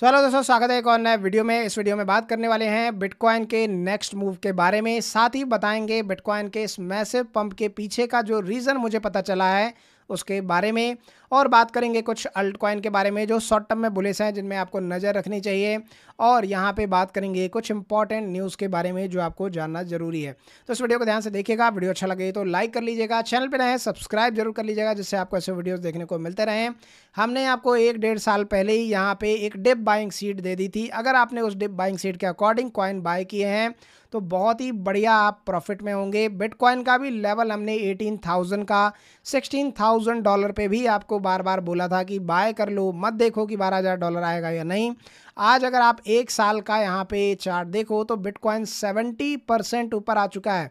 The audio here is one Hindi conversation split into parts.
सो हेलो दोस्तों स्वागत है एक और नए वीडियो में इस वीडियो में बात करने वाले हैं बिटकॉइन के नेक्स्ट मूव के बारे में साथ ही बताएंगे बिटकॉइन के इस मैसिव पंप के पीछे का जो रीज़न मुझे पता चला है उसके बारे में और बात करेंगे कुछ अल्ट कॉइन के बारे में जो शॉर्ट टर्म में बुलेस हैं जिनमें आपको नज़र रखनी चाहिए और यहाँ पे बात करेंगे कुछ इंपॉर्टेंट न्यूज़ के बारे में जो आपको जानना जरूरी है तो इस वीडियो को ध्यान से देखिएगा वीडियो अच्छा लगे तो लाइक कर लीजिएगा चैनल पर रहें सब्सक्राइब जरूर कर लीजिएगा जिससे आपको ऐसे वीडियोज़ देखने को मिलते रहें हमने आपको एक डेढ़ साल पहले ही यहाँ पर एक डिप बाइंग सीट दे दी थी अगर आपने उस डिप बाइंग सीट के अकॉर्डिंग कॉइन बाय किए हैं तो बहुत ही बढ़िया आप प्रॉफिट में होंगे बिटकॉइन का भी लेवल हमने एटीन थाउजेंड का सिक्सटीन थाउजेंड डॉलर पे भी आपको बार बार बोला था कि बाय कर लो मत देखो कि बारह हज़ार डॉलर आएगा या नहीं आज अगर आप एक साल का यहाँ पे चार्ट देखो तो बिटकॉइन सेवेंटी परसेंट ऊपर आ चुका है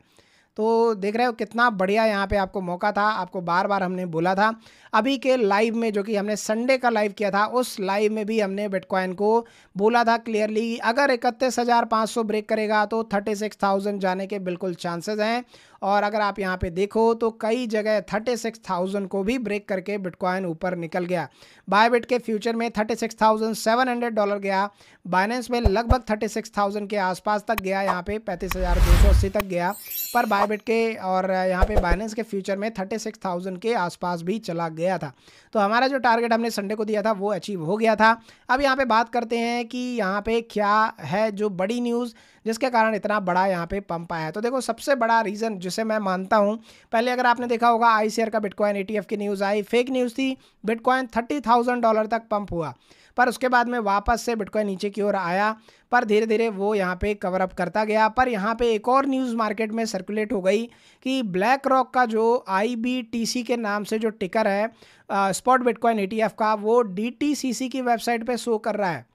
तो देख रहे हो कितना बढ़िया यहाँ पे आपको मौका था आपको बार बार हमने बोला था अभी के लाइव में जो कि हमने संडे का लाइव किया था उस लाइव में भी हमने बिटकॉइन को बोला था क्लियरली अगर इकतीस हज़ार पाँच सौ ब्रेक करेगा तो थर्टी सिक्स थाउजेंड जाने के बिल्कुल चांसेज़ हैं और अगर आप यहाँ पे देखो तो कई जगह थर्टी सिक्स थाउजेंड को भी ब्रेक करके बिटकॉइन ऊपर निकल गया बायबिट के फ्यूचर में thirty six thousand seven hundred dollar गया बाइनेंस में लगभग थर्टी सिक्स थाउजेंड के आसपास तक गया यहाँ पे पैंतीस हज़ार दो सौ अस्सी तक गया पर बायबिट के और यहाँ पे बाइनेंस के फ्यूचर में थर्टी सिक्स थाउजेंड के आसपास भी चला गया था तो हमारा जो टारगेट हमने संडे को दिया था वो अचीव हो गया था अब यहाँ पर बात करते हैं कि यहाँ पर क्या है जो बड़ी न्यूज़ जिसके कारण इतना बड़ा यहाँ पे पंप आया है तो देखो सबसे बड़ा रीज़न जिसे मैं मानता हूँ पहले अगर आपने देखा होगा आई शेयर का बिटकॉइन ए e की न्यूज़ आई फेक न्यूज़ थी बिटकॉइन थर्टी थाउजेंड डॉलर तक पंप हुआ पर उसके बाद में वापस से बिटकॉइन नीचे की ओर आया पर धीरे धीरे वो यहाँ पे कवर अप करता गया पर यहाँ पे एक और न्यूज़ मार्केट में सर्कुलेट हो गई कि ब्लैक रॉक का जो आई के नाम से जो टिकर है स्पॉट बिटकॉइन एटीएफ का वो डी की वेबसाइट पर शो कर रहा है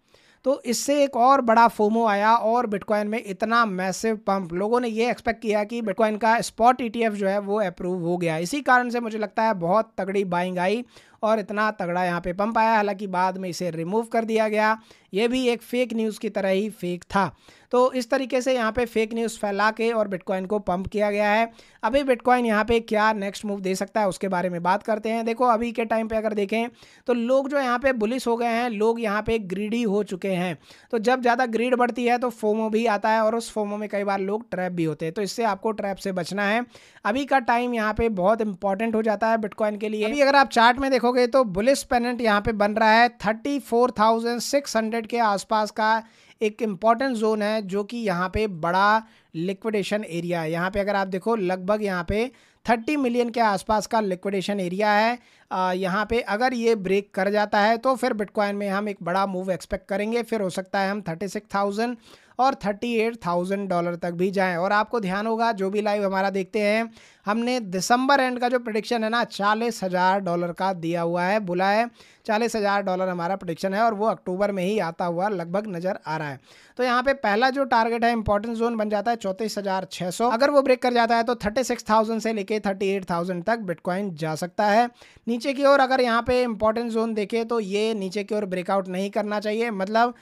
तो इससे एक और बड़ा फोमो आया और बिटकॉइन में इतना मैसिव पंप लोगों ने ये एक्सपेक्ट किया कि बिटकॉइन का स्पॉट ईटीएफ e जो है वो अप्रूव हो गया इसी कारण से मुझे लगता है बहुत तगड़ी बाइंग आई और इतना तगड़ा यहाँ पे पंप आया हालांकि बाद में इसे रिमूव कर दिया गया ये भी एक फेक न्यूज़ की तरह ही फेक था तो इस तरीके से यहाँ पे फेक न्यूज़ फैला के और बिटकॉइन को पंप किया गया है अभी बिटकॉइन यहाँ पे क्या नेक्स्ट मूव दे सकता है उसके बारे में बात करते हैं देखो अभी के टाइम पे अगर देखें तो लोग जो यहाँ पे बुलिस हो गए हैं लोग यहाँ पे ग्रीडी हो चुके हैं तो जब ज़्यादा ग्रीड बढ़ती है तो फोमो भी आता है और उस फोमो में कई बार लोग ट्रैप भी होते हैं तो इससे आपको ट्रैप से बचना है अभी का टाइम यहाँ पे बहुत इंपॉर्टेंट हो जाता है बिटकॉइन के लिए अभी अगर आप चार्ट में देखोगे तो बुलिस पेनेंट यहाँ पे बन रहा है thirty four thousand six hundred minute के आसपास का एक इम्पॉर्टेंट जोन है जो कि यहाँ पे बड़ा लिक्विडेशन एरिया है यहाँ पे अगर आप देखो लगभग यहाँ पे थर्टी मिलियन के आसपास का लिक्विडेशन एरिया है यहाँ पे अगर ये ब्रेक कर जाता है तो फिर बिटकॉइन में हम एक बड़ा मूव एक्सपेक्ट करेंगे फिर हो सकता है हम थर्टी सिक्स थाउजेंड और थर्टी एट थाउजेंड डॉलर तक भी जाएं और आपको ध्यान होगा जो भी लाइव हमारा देखते हैं हमने दिसंबर एंड का जो प्रडिक्शन है ना चालीस हज़ार डॉलर का दिया हुआ है बुला है चालीस हज़ार डॉलर हमारा प्रडिक्शन है और वो अक्टूबर में ही आता हुआ लगभग नज़र आ रहा है तो यहाँ पे पहला जो टारगेट है इंपॉर्टेंट जोन बन जाता है चौंतीस हज़ार छः सौ अगर वो ब्रेक कर जाता है तो थर्टी सिक्स थाउजेंड से लेके के थाउजेंड तक बिटकॉइन जा सकता है नीचे की ओर अगर यहाँ पे इंपॉर्टेंट जोन देखें तो ये नीचे की ओर ब्रेकआउट नहीं करना चाहिए मतलब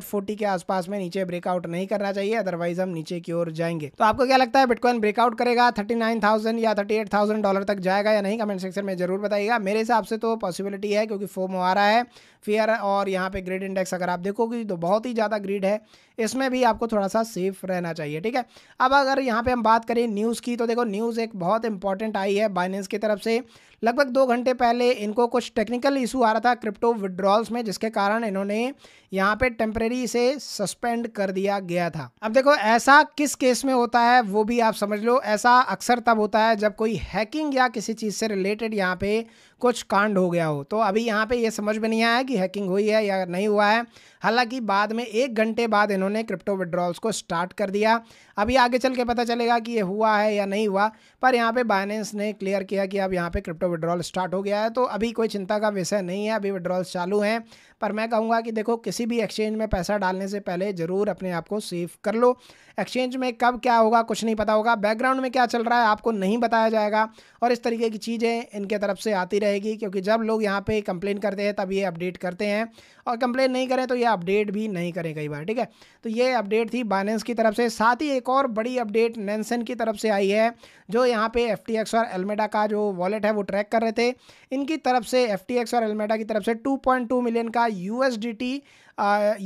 फोर्टी के आसपास में नीचे ब्रेकआउट नहीं करना चाहिए अदरवाइज हम नीचे की ओर जाएंगे तो आपको क्या लगता है बिटकॉइन ब्रेकआउट करेगा थर्टी नाइन थाउजेंड या थर्टी एट थाउजेंड डॉलर तक जाएगा या नहीं कमेंट सेक्शन में जरूर बताइएगा मेरे हिसाब से तो पॉसिबिलिटी है क्योंकि फोम आ रहा है फियर और यहाँ पे ग्रेड इंडेक्स अगर आप देखोगे तो बहुत ही ज़्यादा ग्रीड है इसमें भी आपको थोड़ा सा सेफ रहना चाहिए ठीक है अब अगर यहाँ पे हम बात करें न्यू न्यूज़ की तो देखो न्यूज़ एक बहुत इंपॉर्टेंट आई है बाइनेंस की तरफ से लगभग दो घंटे पहले इनको कुछ टेक्निकल इशू आ रहा था क्रिप्टो विड्रॉल्स में जिसके कारण इन्होंने यहाँ पे टेम्प्रेरी से सस्पेंड कर दिया गया था अब देखो ऐसा किस केस में होता है वो भी आप समझ लो ऐसा अक्सर तब होता है जब कोई हैकिंग या किसी चीज़ से रिलेटेड यहाँ पे कुछ कांड हो गया हो तो अभी यहाँ पे ये समझ में नहीं आया कि हैकिंग हुई है या नहीं हुआ है हालांकि बाद में एक घंटे बाद इन्होंने क्रिप्टो विड्रॉल्स को स्टार्ट कर दिया अभी आगे चल के पता चलेगा कि ये हुआ है या नहीं हुआ पर यहाँ पे बाइनेंस ने क्लियर किया कि अब यहाँ पे क्रिप्टो विड्रॉल स्टार्ट हो गया है तो अभी कोई चिंता का विषय नहीं है अभी विड्रॉल चालू हैं पर मैं कहूँगा कि देखो किसी भी एक्सचेंज में पैसा डालने से पहले ज़रूर अपने आप को सेव कर लो एक्सचेंज में कब क्या होगा कुछ नहीं पता होगा बैकग्राउंड में क्या चल रहा है आपको नहीं बताया जाएगा और इस तरीके की चीज़ें इनके तरफ से आती रहेगी क्योंकि जब लोग यहाँ पर कंप्लेन करते हैं तब ये अपडेट करते हैं और कंप्लेन नहीं करें तो ये अपडेट भी नहीं करें कई बार ठीक है तो ये अपडेट थी बाइनेंस की तरफ से साथ ही एक और बड़ी अपडेट नैनसन की तरफ से आई है जो यहाँ पे एफ और एलमेडा का जो वॉलेट है वो ट्रैक कर रहे थे इनकी तरफ से एफ और एलमेडा की तरफ से टू मिलियन का का U S D T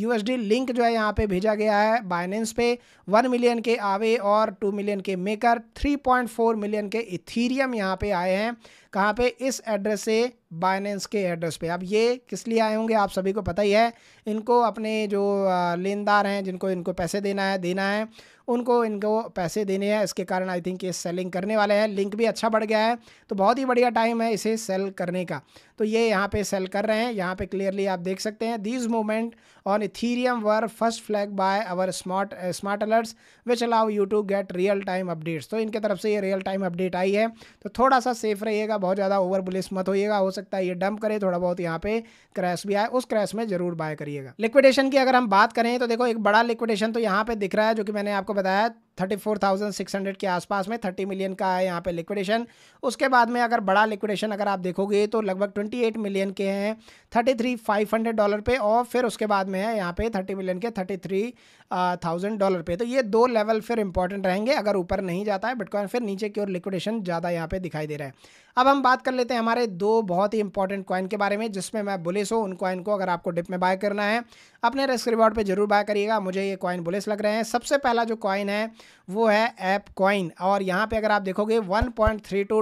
U S D link जो है यहाँ पे भेजा गया है बाइनेंस पे वन मिलियन के आवे और टू मिलियन के Maker three point four million के इथीरियम यहाँ पे आए हैं कहाँ पे इस एड्रेस से बाइनेंस के एड्रेस पे अब ये किस लिए आए होंगे आप सभी को पता ही है इनको अपने जो लेनदार हैं जिनको इनको पैसे देना है देना है उनको इनको पैसे देने हैं इसके कारण आई थिंक ये सेलिंग करने वाले हैं लिंक भी अच्छा बढ़ गया है तो बहुत ही बढ़िया टाइम है इसे सेल करने का तो ये यहाँ पे सेल कर रहे हैं यहाँ पे क्लियरली आप देख सकते हैं these moment on Ethereum were first flag by our smart smart alerts which allow you to get real time updates तो इनके तरफ से ये रियल टाइम अपडेट आई है तो थोड़ा सा सेफ रहिएगा बहुत ज़्यादा ओवर बुलिस मत होइएगा हो सकता है ये डंप करे थोड़ा बहुत यहाँ पे क्रैश भी आए उस क्रैश में जरूर बाय करिएगा लिक्विडेशन की अगर हम बात करें तो देखो एक बड़ा लिक्विडेशन तो यहाँ पे दिख रहा है जो कि मैंने आपको बताया thirty four thousand six hundred के आसपास में थर्टी मिलियन का है यहाँ पे लिक्विडेशन उसके बाद में अगर बड़ा लिक्विडेशन अगर आप देखोगे तो लगभग ट्वेंटी एट मिलियन के हैं thirty three five hundred dollar पे और फिर उसके बाद में है यहाँ पे थर्टी मिलियन के थर्टी थ्री थाउजेंड डॉलर पे तो ये दो लेवल फिर इंपॉर्टेंट रहेंगे अगर ऊपर नहीं जाता है बिटकॉइन फिर नीचे की ओर लिक्विडेशन ज़्यादा यहाँ पर दिखाई दे रहा है अब हम बात कर लेते हैं हमारे दो बहुत ही इंपॉर्टेंट कॉइन के बारे में जिसमें मैं बुलिस हूँ उन कॉइन को अगर आपको डिप में बाय करना है अपने रिस्क रिवॉर्ड पर जरूर बाय करिएगा मुझे ये कॉइन बुलिस लग रहे हैं सबसे पहला जो कॉइन है वो है ऐप कॉइन और यहाँ पर अगर आप देखोगे वन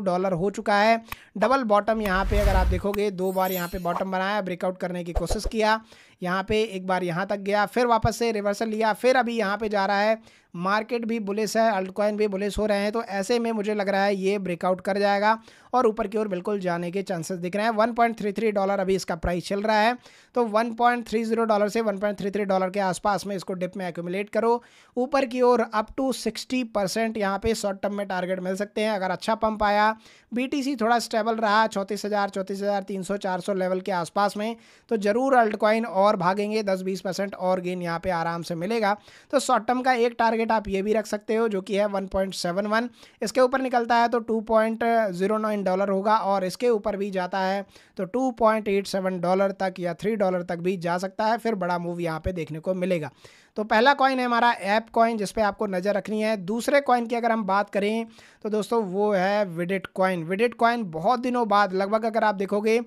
डॉलर हो चुका है डबल बॉटम यहाँ पे अगर आप देखोगे दो बार यहाँ पर बॉटम बनाया ब्रेकआउट करने की कोशिश किया यहाँ पे एक बार यहाँ तक गया फिर वापस से रिवर्सल लिया फिर अभी यहाँ पे जा रहा है मार्केट भी बुलिस है अल्टकॉइन भी बुलिस हो रहे हैं तो ऐसे में मुझे लग रहा है ये ब्रेकआउट कर जाएगा और ऊपर की ओर बिल्कुल जाने के चांसेस दिख रहे हैं वन डॉलर अभी इसका प्राइस चल रहा है तो वन डॉलर से वन डॉलर के आसपास में इसको डिप में एक्यूमुलेट करो ऊपर की ओर अप टू सिक्सटी परसेंट यहाँ पर शॉर्ट टर्म में टारगेट मिल सकते हैं अगर अच्छा पंप आया बी थोड़ा स्टेबल रहा चौंतीस हज़ार लेवल के आसपास में तो ज़रूर अल्टकॉइन और और भागेंगे दस बीस परसेंट और गेन यहाँ पे आराम से मिलेगा तो शॉर्ट टर्म का एक टारगेट आप ये भी रख सकते हो जो कि है 1.71 इसके ऊपर निकलता है तो 2.09 डॉलर होगा और इसके ऊपर भी जाता है तो 2.87 डॉलर तक या 3 डॉलर तक भी जा सकता है फिर बड़ा मूव यहाँ पे देखने को मिलेगा तो पहला कॉइन है हमारा ऐप कॉइन जिस पर आपको नज़र रखनी है दूसरे कॉइन की अगर हम बात करें तो दोस्तों वो है विडिट कॉइन विडिट कॉइन बहुत दिनों बाद लगभग अगर आप देखोगे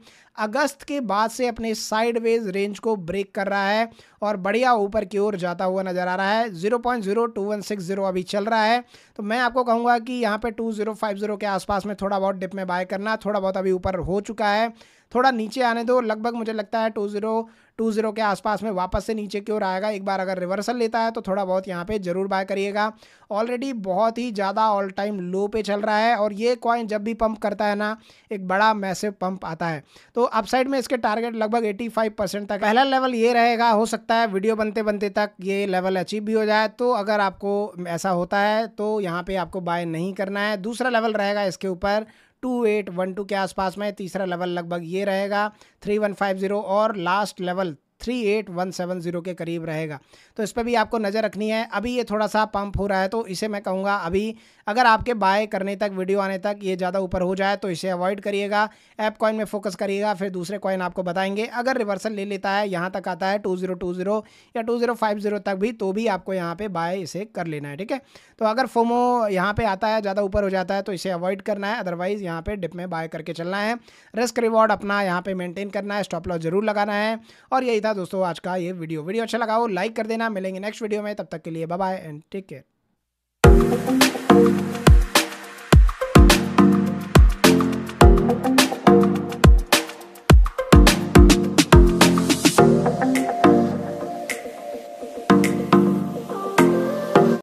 अगस्त के बाद से अपने साइडवेज रेंज को ब्रेक कर रहा है और बढ़िया ऊपर की ओर जाता हुआ नज़र आ रहा है zero point zero two one six zero अभी चल रहा है तो मैं आपको कहूँगा कि यहाँ पर टू जीरो फाइव जीरो के आसपास में थोड़ा बहुत डिप में बाय करना थोड़ा बहुत अभी ऊपर हो चुका है थोड़ा नीचे आने दो लगभग मुझे लगता है टू ज़ीरो टू ज़ीरो के आसपास में वापस से नीचे की ओर आएगा एक बार अगर रिवर्सल लेता है तो थोड़ा बहुत यहाँ पे ज़रूर बाय करिएगा ऑलरेडी बहुत ही ज़्यादा ऑल टाइम लो पे चल रहा है और ये कॉइन जब भी पंप करता है ना एक बड़ा मैसेव पंप आता है तो अपसाइड में इसके टारगेट लगभग 85 परसेंट तक पहला लेवल ये रहेगा हो सकता है वीडियो बनते बनते तक ये लेवल अचीव भी हो जाए तो अगर आपको ऐसा होता है तो यहाँ पर आपको बाय नहीं करना है दूसरा लेवल रहेगा इसके ऊपर टू एट वन टू के आसपास में तीसरा लेवल लगभग ये रहेगा थ्री वन फाइव ज़ीरो और last level three eight one seven zero के करीब रहेगा तो इस पर भी आपको नज़र रखनी है अभी ये थोड़ा सा पंप हो रहा है तो इसे मैं कहूँगा अभी अगर आपके बाय करने तक वीडियो आने तक ये ज़्यादा ऊपर हो जाए तो इसे अवॉइड करिएगा ऐप कॉइन में फोकस करिएगा फिर दूसरे कॉइन आपको बताएंगे अगर रिवर्सल ले लेता है यहाँ तक आता है टू ज़ीरो टू ज़ीरो या टू ज़ीरो फाइव ज़ीरो तक भी तो भी आपको यहाँ पर बाय इसे कर लेना है ठीक है तो अगर फोमो यहाँ पर आता है ज़्यादा ऊपर हो जाता है तो इसे अवॉइड करना है अदरवाइज़ यहाँ पर डिप में बाय करके चलना है रिस्क रिवॉर्ड अपना यहाँ पर मेनटेन करना है स्टॉप लॉस जरूर लगाना है और यही था दोस्तों आज का ये वीडियो वीडियो अच्छा लगा हो लाइक कर देना मिलेंगे नेक्स्ट वीडियो में तब तक के लिए बाय एंड टेक केयर